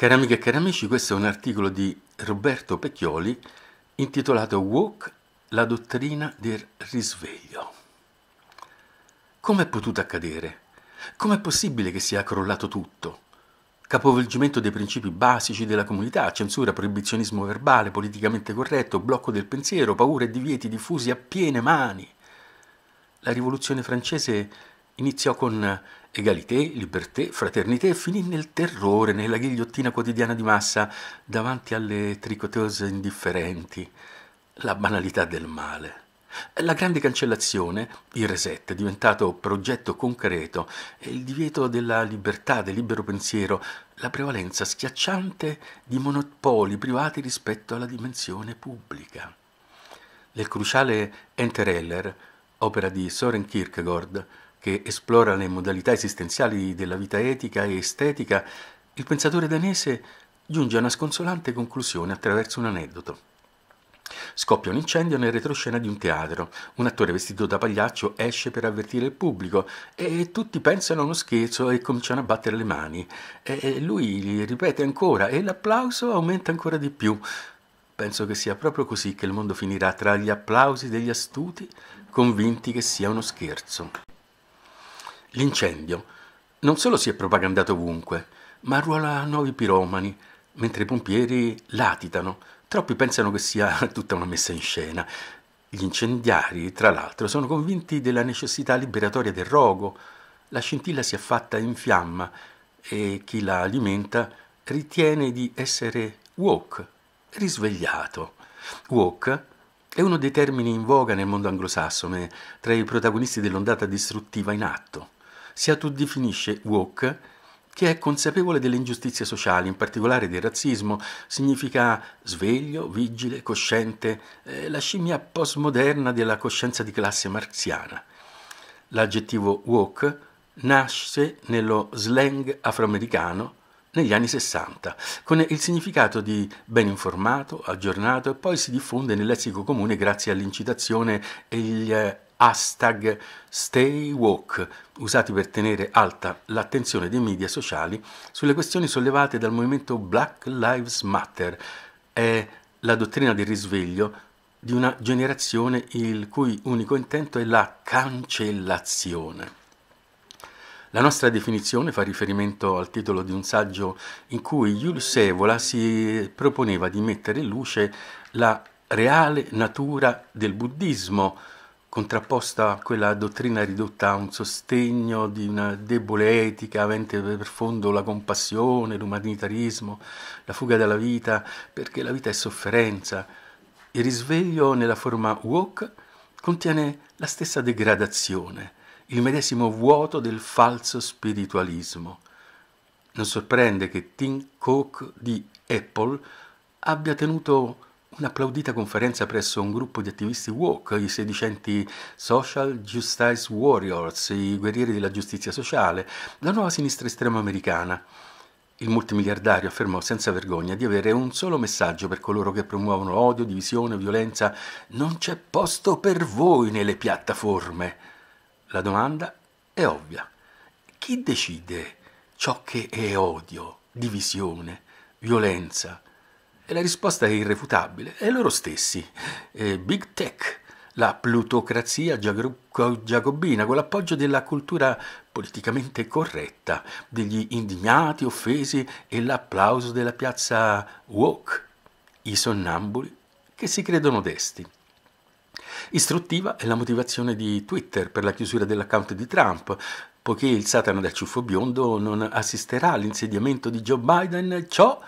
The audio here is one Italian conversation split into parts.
Cari amiche e cari amici, questo è un articolo di Roberto Pecchioli intitolato Walk, la dottrina del risveglio. Come è potuto accadere? Com'è possibile che sia crollato tutto? Capovolgimento dei principi basici della comunità, censura, proibizionismo verbale, politicamente corretto, blocco del pensiero, paure e divieti diffusi a piene mani. La rivoluzione francese Iniziò con egalité, liberté, fraternité e finì nel terrore, nella ghigliottina quotidiana di massa davanti alle tricotose indifferenti, la banalità del male. La grande cancellazione, il reset, diventato progetto concreto e il divieto della libertà, del libero pensiero, la prevalenza schiacciante di monopoli privati rispetto alla dimensione pubblica. Nel cruciale Entereller, opera di Soren Kierkegaard, che esplora le modalità esistenziali della vita etica e estetica, il pensatore danese giunge a una sconsolante conclusione attraverso un aneddoto. Scoppia un incendio nel retroscena di un teatro. Un attore vestito da pagliaccio esce per avvertire il pubblico e tutti pensano a uno scherzo e cominciano a battere le mani. E lui li ripete ancora e l'applauso aumenta ancora di più. Penso che sia proprio così che il mondo finirà tra gli applausi degli astuti convinti che sia uno scherzo. L'incendio non solo si è propagandato ovunque, ma arruola nuovi piromani, mentre i pompieri latitano. Troppi pensano che sia tutta una messa in scena. Gli incendiari, tra l'altro, sono convinti della necessità liberatoria del rogo. La scintilla si è fatta in fiamma e chi la alimenta ritiene di essere woke, risvegliato. Woke è uno dei termini in voga nel mondo anglosassone tra i protagonisti dell'ondata distruttiva in atto. Seattle definisce woke che è consapevole delle ingiustizie sociali, in particolare del razzismo, significa sveglio, vigile, cosciente, eh, la scimmia postmoderna della coscienza di classe marziana. L'aggettivo woke nasce nello slang afroamericano negli anni 60, con il significato di ben informato, aggiornato e poi si diffonde nel lessico comune grazie all'incitazione e agli hashtag stay StayWalk, usati per tenere alta l'attenzione dei media sociali sulle questioni sollevate dal movimento Black Lives Matter. È la dottrina del risveglio di una generazione il cui unico intento è la cancellazione. La nostra definizione fa riferimento al titolo di un saggio in cui Julius Evola si proponeva di mettere in luce la reale natura del buddismo, contrapposta a quella dottrina ridotta a un sostegno di una debole etica avente per fondo la compassione, l'umanitarismo, la fuga dalla vita, perché la vita è sofferenza. Il risveglio nella forma woke contiene la stessa degradazione, il medesimo vuoto del falso spiritualismo. Non sorprende che Tim Cook di Apple abbia tenuto un'applaudita conferenza presso un gruppo di attivisti woke, i sedicenti Social Justice Warriors, i guerrieri della giustizia sociale, la nuova sinistra estrema americana. Il multimiliardario affermò senza vergogna di avere un solo messaggio per coloro che promuovono odio, divisione, violenza. Non c'è posto per voi nelle piattaforme. La domanda è ovvia. Chi decide ciò che è odio, divisione, violenza? E la risposta è irrefutabile, è loro stessi. Eh, Big Tech, la plutocrazia giacobina, con l'appoggio della cultura politicamente corretta, degli indignati offesi e l'applauso della piazza woke, i sonnambuli che si credono desti. Istruttiva è la motivazione di Twitter per la chiusura dell'account di Trump, poiché il satana del ciuffo biondo non assisterà all'insediamento di Joe Biden, ciò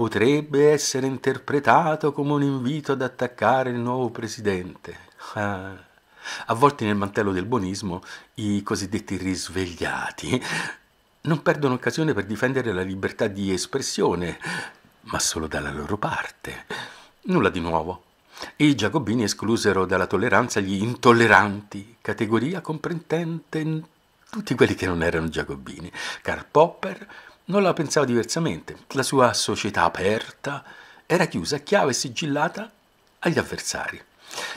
potrebbe essere interpretato come un invito ad attaccare il nuovo presidente. Ah, avvolti nel mantello del buonismo, i cosiddetti risvegliati non perdono occasione per difendere la libertà di espressione, ma solo dalla loro parte. Nulla di nuovo. I giacobini esclusero dalla tolleranza gli intolleranti, categoria comprendente tutti quelli che non erano giacobini. Karl Popper non la pensava diversamente. La sua società aperta era chiusa, a chiave e sigillata agli avversari.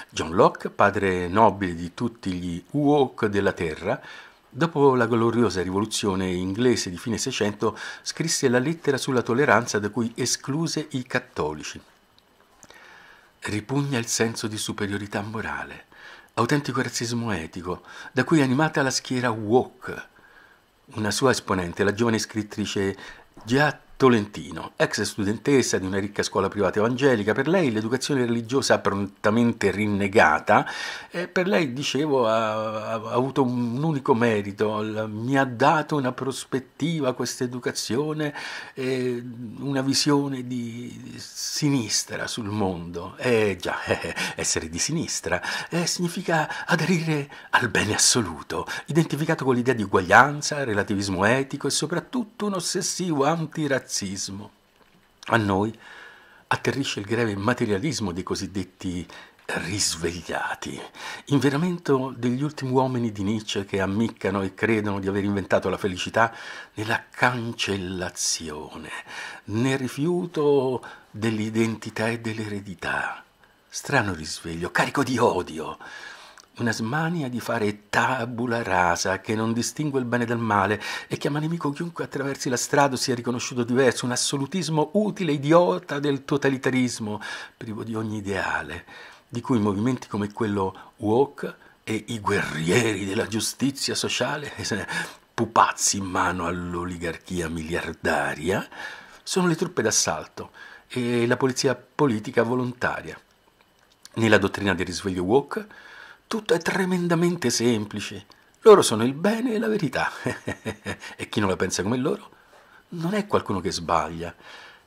John Locke, padre nobile di tutti gli Uok della Terra, dopo la gloriosa rivoluzione inglese di fine Seicento, scrisse la lettera sulla tolleranza da cui escluse i cattolici. Ripugna il senso di superiorità morale, autentico razzismo etico, da cui è animata la schiera Uok, una sua esponente, la giovane scrittrice Jia Tolentino, ex studentessa di una ricca scuola privata evangelica, per lei l'educazione religiosa prontamente rinnegata, per lei, dicevo, ha, ha avuto un unico merito, mi ha dato una prospettiva questa educazione, una visione di sinistra sul mondo. Eh già, eh, essere di sinistra eh, significa aderire al bene assoluto, identificato con l'idea di uguaglianza, relativismo etico e soprattutto un ossessivo antirazionalismo razzismo. A noi atterrisce il greve materialismo dei cosiddetti risvegliati, inveramento degli ultimi uomini di Nietzsche che ammiccano e credono di aver inventato la felicità nella cancellazione, nel rifiuto dell'identità e dell'eredità. Strano risveglio, carico di odio, una smania di fare tabula rasa che non distingue il bene dal male e chiama nemico chiunque attraversi la strada sia riconosciuto diverso, un assolutismo utile, idiota del totalitarismo, privo di ogni ideale, di cui movimenti come quello woke e i guerrieri della giustizia sociale, pupazzi in mano all'oligarchia miliardaria, sono le truppe d'assalto e la polizia politica volontaria. Nella dottrina del risveglio woke, tutto è tremendamente semplice. Loro sono il bene e la verità. e chi non la pensa come loro non è qualcuno che sbaglia.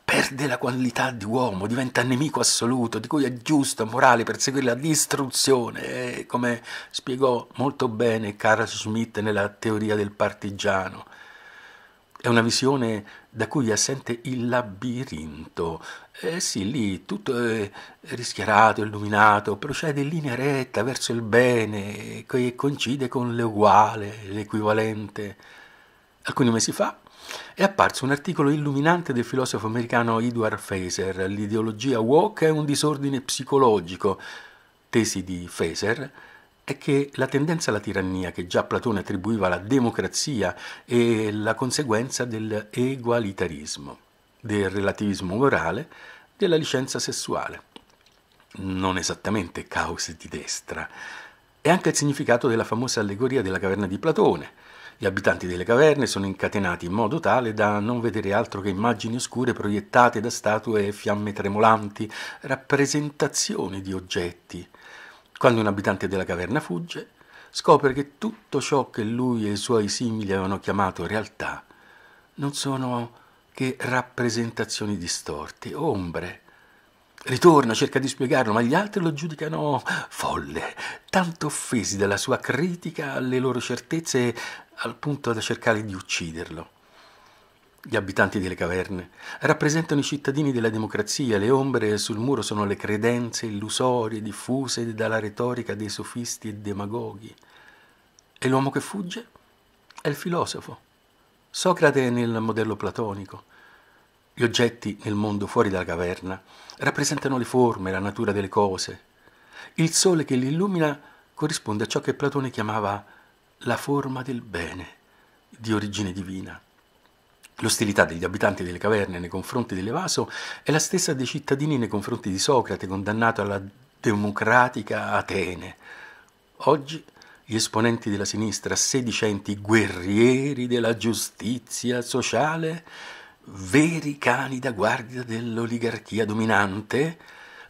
Perde la qualità di uomo, diventa nemico assoluto, di cui è giusto, morale perseguire la distruzione, come spiegò molto bene Carl Schmitt nella teoria del partigiano. È una visione da cui assente il labirinto. Eh sì, lì tutto è rischiarato, illuminato, procede in linea retta verso il bene che coincide con l'uguale, l'equivalente. Alcuni mesi fa è apparso un articolo illuminante del filosofo americano Edward Faser, L'ideologia woke è un disordine psicologico, tesi di Faser, è che la tendenza alla tirannia che già Platone attribuiva alla democrazia è la conseguenza dell'egualitarismo, del relativismo morale, della licenza sessuale. Non esattamente cause di destra. È anche il significato della famosa allegoria della caverna di Platone. Gli abitanti delle caverne sono incatenati in modo tale da non vedere altro che immagini oscure proiettate da statue e fiamme tremolanti, rappresentazioni di oggetti, quando un abitante della caverna fugge, scopre che tutto ciò che lui e i suoi simili avevano chiamato realtà non sono che rappresentazioni distorte, ombre. Ritorna, cerca di spiegarlo, ma gli altri lo giudicano folle, tanto offesi dalla sua critica alle loro certezze al punto da cercare di ucciderlo. Gli abitanti delle caverne rappresentano i cittadini della democrazia, le ombre sul muro sono le credenze illusorie diffuse dalla retorica dei sofisti e demagoghi. E l'uomo che fugge è il filosofo. Socrate nel modello platonico. Gli oggetti nel mondo fuori dalla caverna rappresentano le forme, la natura delle cose. Il sole che li illumina corrisponde a ciò che Platone chiamava la forma del bene, di origine divina. L'ostilità degli abitanti delle caverne nei confronti dell'Evaso è la stessa dei cittadini nei confronti di Socrate, condannato alla democratica Atene. Oggi gli esponenti della sinistra, sedicenti guerrieri della giustizia sociale, veri cani da guardia dell'oligarchia dominante,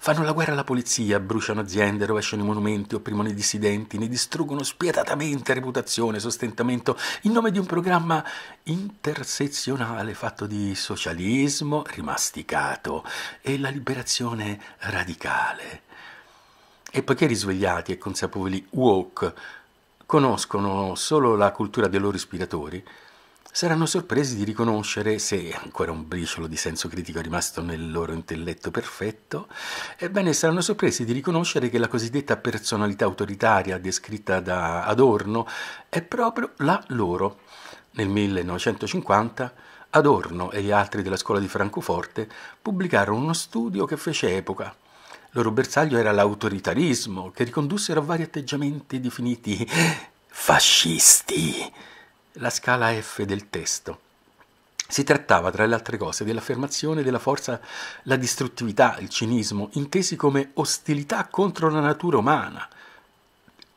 Fanno la guerra alla polizia, bruciano aziende, rovesciano i monumenti, opprimono i dissidenti, ne distruggono spietatamente reputazione, sostentamento, in nome di un programma intersezionale fatto di socialismo rimasticato e la liberazione radicale. E poiché risvegliati e consapevoli woke conoscono solo la cultura dei loro ispiratori, saranno sorpresi di riconoscere, se ancora un briciolo di senso critico è rimasto nel loro intelletto perfetto, ebbene saranno sorpresi di riconoscere che la cosiddetta personalità autoritaria descritta da Adorno è proprio la loro. Nel 1950 Adorno e gli altri della scuola di Francoforte pubblicarono uno studio che fece epoca. Il loro bersaglio era l'autoritarismo, che ricondussero a vari atteggiamenti definiti fascisti la scala F del testo. Si trattava, tra le altre cose, dell'affermazione della forza, la distruttività, il cinismo, intesi come ostilità contro la natura umana,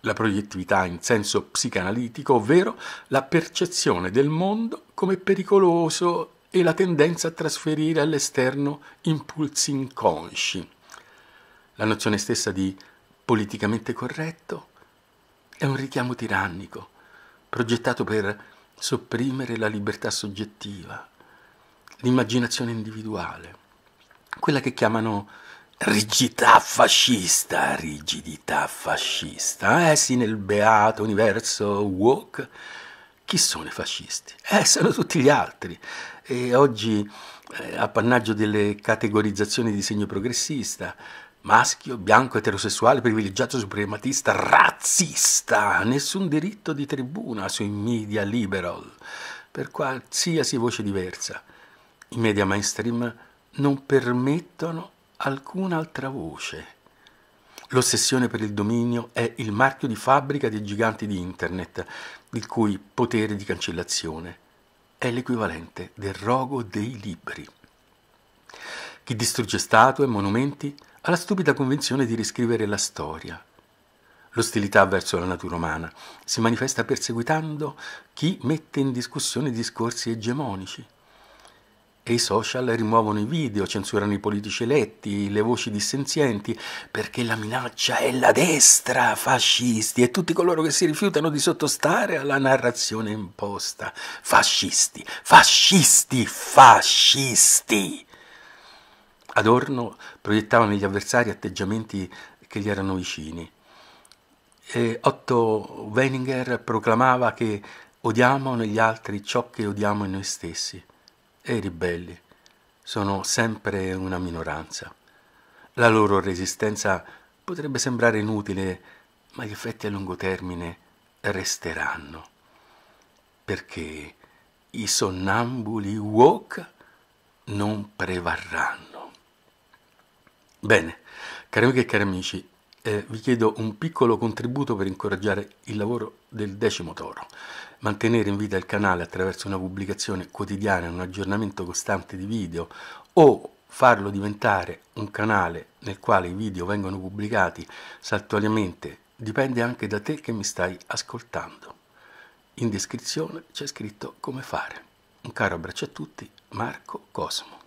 la proiettività in senso psicanalitico, ovvero la percezione del mondo come pericoloso e la tendenza a trasferire all'esterno impulsi inconsci. La nozione stessa di politicamente corretto è un richiamo tirannico progettato per sopprimere la libertà soggettiva, l'immaginazione individuale, quella che chiamano rigidità fascista, rigidità fascista. Eh sì, nel beato universo woke, chi sono i fascisti? Eh, sono tutti gli altri. E oggi, eh, appannaggio delle categorizzazioni di segno progressista, maschio, bianco, eterosessuale, privilegiato, suprematista, razzista, nessun diritto di tribuna sui media liberal, per qualsiasi voce diversa. I media mainstream non permettono alcun'altra voce. L'ossessione per il dominio è il marchio di fabbrica dei giganti di Internet, il cui potere di cancellazione è l'equivalente del rogo dei libri. Chi distrugge statue, e monumenti, alla stupida convenzione di riscrivere la storia. L'ostilità verso la natura umana si manifesta perseguitando chi mette in discussione discorsi egemonici. E i social rimuovono i video, censurano i politici eletti, le voci dissenzienti, perché la minaccia è la destra, fascisti, e tutti coloro che si rifiutano di sottostare alla narrazione imposta. Fascisti, fascisti, fascisti. Adorno proiettava negli avversari atteggiamenti che gli erano vicini. E Otto Weininger proclamava che odiamo negli altri ciò che odiamo in noi stessi e i ribelli sono sempre una minoranza. La loro resistenza potrebbe sembrare inutile, ma gli effetti a lungo termine resteranno. Perché i sonnambuli woke non prevarranno. Bene, cari amiche e cari amici, eh, vi chiedo un piccolo contributo per incoraggiare il lavoro del Decimo Toro. Mantenere in vita il canale attraverso una pubblicazione quotidiana, e un aggiornamento costante di video o farlo diventare un canale nel quale i video vengono pubblicati saltuariamente dipende anche da te che mi stai ascoltando. In descrizione c'è scritto come fare. Un caro abbraccio a tutti, Marco Cosmo.